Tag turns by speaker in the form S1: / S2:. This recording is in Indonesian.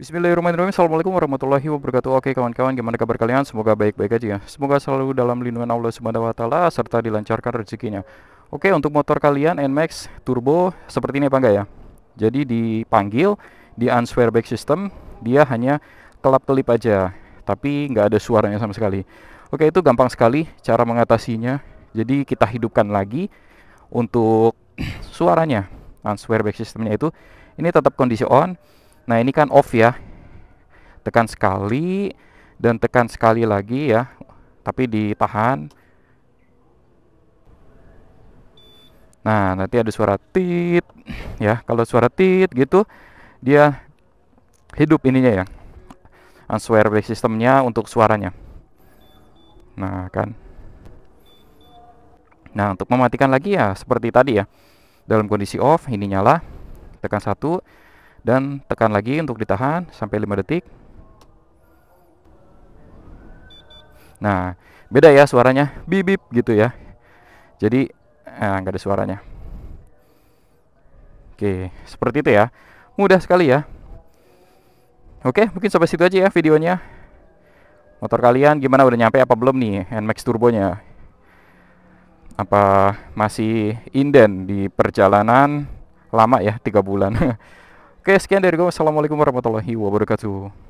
S1: Bismillahirrahmanirrahim Assalamualaikum warahmatullahi wabarakatuh Oke kawan-kawan gimana kabar kalian Semoga baik-baik aja ya Semoga selalu dalam lindungan Allah Subhanahu Wa Taala Serta dilancarkan rezekinya Oke untuk motor kalian NMAX Turbo Seperti ini apa enggak ya Jadi dipanggil di unswear back system Dia hanya kelap-kelip aja Tapi nggak ada suaranya sama sekali Oke itu gampang sekali cara mengatasinya Jadi kita hidupkan lagi Untuk suaranya unswear back systemnya itu Ini tetap kondisi on Nah ini kan off ya. Tekan sekali dan tekan sekali lagi ya. Tapi ditahan. Nah nanti ada suara tit ya. Kalau suara tit gitu dia hidup ininya ya. Answer sistemnya untuk suaranya. Nah kan. Nah untuk mematikan lagi ya seperti tadi ya. Dalam kondisi off ini nyala. Tekan satu dan tekan lagi untuk ditahan sampai 5 detik nah beda ya suaranya bip bip gitu ya jadi eh, nggak eh, ada suaranya oke seperti itu ya mudah sekali ya oke mungkin sampai situ aja ya videonya motor kalian gimana udah nyampe apa belum nih NMAX turbonya apa masih inden di perjalanan lama ya tiga bulan Oke, sekian dari gue. Assalamualaikum warahmatullahi wabarakatuh.